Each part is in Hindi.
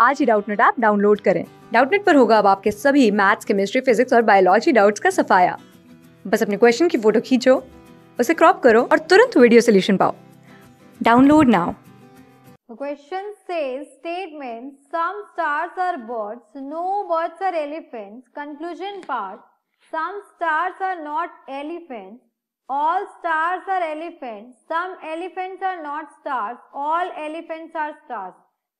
आज ही डाउटनेट ऐप डाउनलोड करें डाउटनेट पर होगा अब आपके सभी मैथ्स केमिस्ट्री फिजिक्स और बायोलॉजी डाउट्स का सफाया बस अपने क्वेश्चन की फोटो खींचो उसे क्रॉप करो और तुरंत वीडियो सोल्यूशन पाओ download now Question says statement some stars are birds, no birds are elephants. Conclusion part some stars are not elephants, all stars are elephants, some elephants are not stars, all elephants are stars.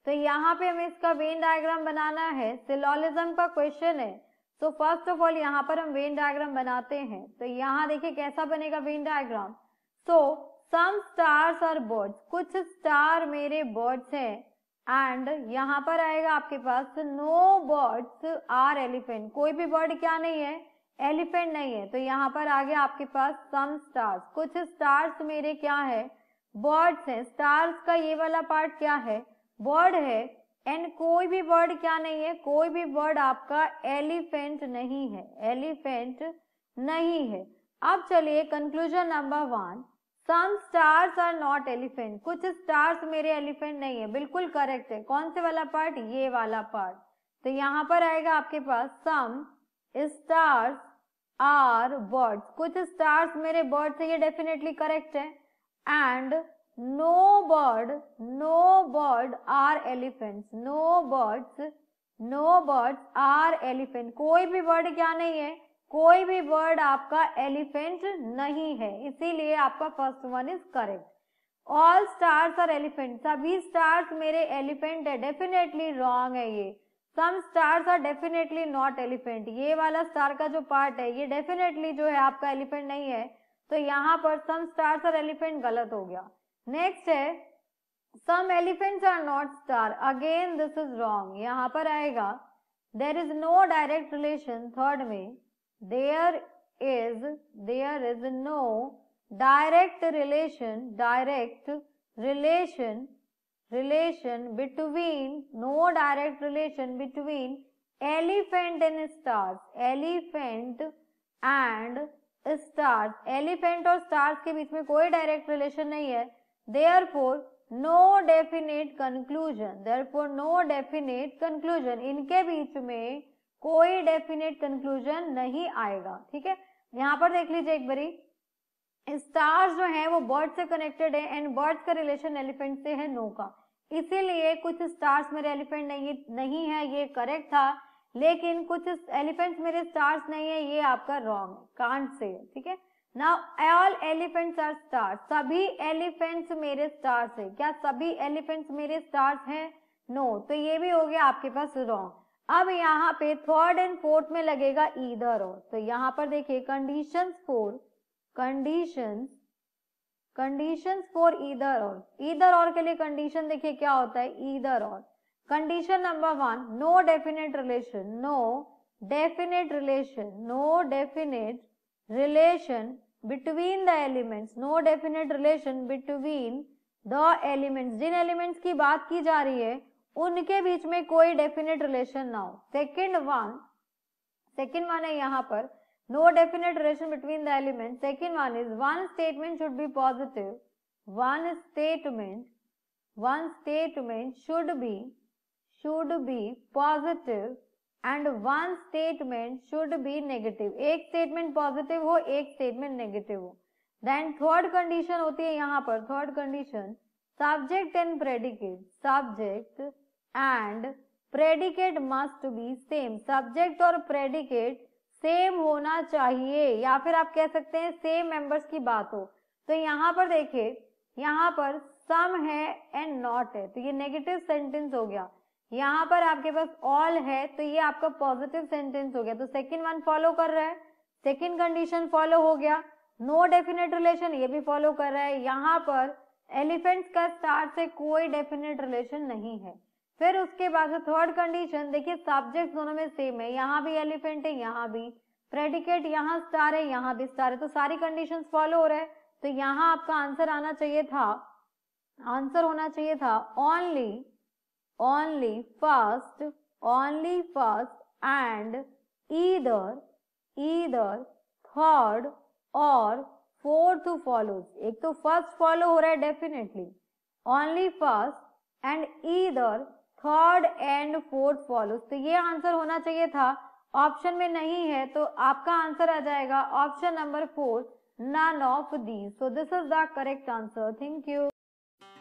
तो यहाँ पे हमें इसका वेन डायग्राम बनाना है सिलोलिज्म का क्वेश्चन है तो फर्स्ट ऑफ ऑल यहाँ पर हम वेन डायग्राम बनाते हैं तो यहाँ देखिए कैसा बनेगा Venn diagram so some stars are birds कुछ स्टार मेरे बर्ड्स हैं एंड यहाँ पर आएगा आपके पास नो बर्ड्स आर एलिफेंट कोई भी बर्ड क्या नहीं है एलिफेंट नहीं है तो यहाँ पर आ गया आपके पास सम स्टार्स कुछ स्टार्स मेरे क्या है बर्ड्स हैं स्टार्स का ये वाला पार्ट क्या है वर्ड है एंड कोई भी वर्ड क्या नहीं है कोई भी वर्ड आपका एलिफेंट नहीं है एलिफेंट नहीं है अब चलिए conclusion number one some stars are not elephant कुछ स्टार्स मेरे एलिफेंट नहीं है बिल्कुल करेक्ट है कौन से वाला पार्ट ये वाला पार्ट तो यहाँ पर आएगा आपके पास सम स्टार्स आर बर्ड्स कुछ स्टार्स मेरे बर्ड्स है ये डेफिनेटली करेक्ट है and no bird no bird are elephants no birds no birds are elephant कोई भी bird क्या नहीं है कोई भी bird आपका elephant नहीं है इसीलिए आपका first one is correct all stars are elephant सभी stars मेरे elephant है definitely wrong है ये some stars are definitely not elephant ये वाला स्टार का जो पार्ट है ये डेफिनेटली जो है आपका एलिफेंट नहीं है तो यहाँ पर सम स्टार्स आर एलिफेंट गलत हो गया नेक्स्ट है some elephants are not star again this is wrong यहाँ पर आएगा there is no direct relation third में there is there is no direct relation direct relation relation between no direct relation between elephant and star elephant and star elephant और स्टार्स के बीच में कोई डायरेक्ट रिलेशन नहीं है therefore no definite conclusion therefore no definite conclusion इनके बीच में कोई डेफिनेट कंक्लूजन नहीं आएगा ठीक है यहाँ पर देख लीजिए एक बारी स्टार्स जो है वो बर्ड से कनेक्टेड है एंड बर्ड का रिलेशन एलिफेंट से है नो का इसीलिए कुछ स्टार्स मेरे एलिफेंट नहीं नहीं है ये करेक्ट था लेकिन कुछ एलिफेंट्स मेरे स्टार्स नहीं है ये आपका रॉन्ग कांट से है ठीक है now all elephants are stars सभी एलिफेंट्स मेरे स्टार्स है क्या सभी एलिफेंट्स मेरे स्टार्स हैं नो no. तो ये भी हो गया आपके पास रॉन्ग अब यहाँ पे थर्ड एंड फोर्थ में लगेगा ईदर और तो यहाँ पर देखिए condition four condition condition for either और ईधर और के लिए कंडीशन देखिए क्या होता है ईदर और condition number one no definite relation no definite relation no definite relation between the elements no definite relation between the elements जिन elements की बात की जा रही है उनके बीच में कोई definite relation ना हो second one second one है यहाँ पर no definite relation between the elements second one is one statement should be positive one statement one statement should be should be positive and one statement should be negative एक स्टेटमेंट पॉजिटिव हो एक स्टेटमेंट नेगेटिव हो देन थर्ड कंडीशन होती है यहाँ पर third condition subject and predicate subject and predicate must be same subject और प्रेडिकेट सेम होना चाहिए या फिर आप कह सकते हैं सेम मेंबर्स की बात हो तो यहाँ पर देखे यहाँ पर सम है एंड नॉट है तो ये नेगेटिव सेंटेंस हो गया यहाँ पर आपके पास ऑल है तो ये आपका पॉजिटिव सेंटेंस हो गया तो सेकेंड वन फॉलो कर रहा है सेकेंड कंडीशन फॉलो हो गया नो डेफिनेट रिलेशन ये भी फॉलो कर रहा है यहाँ पर एलिफेंट्स का स्टार से कोई डेफिनेट रिलेशन नहीं है फिर उसके बाद थर्ड कंडीशन देखिए सब्जेक्ट दोनों में सेम है यहाँ भी एलिफेंट है यहाँ भी प्रेडिकेट यहाँ स्टार है यहाँ भी स्टार है तो सारी कंडीशन फॉलो हो रहा है तो यहाँ आपका आंसर आना चाहिए था आंसर होना चाहिए था only only, first, only first and either, either, third or fourth follows एक तो फर्स्ट फॉलो हो रहा है definitely only first and either third and fourth follows तो ये आंसर होना चाहिए था ऑप्शन में नहीं है तो आपका आंसर आ जाएगा option number four none of the so this is the correct answer thank you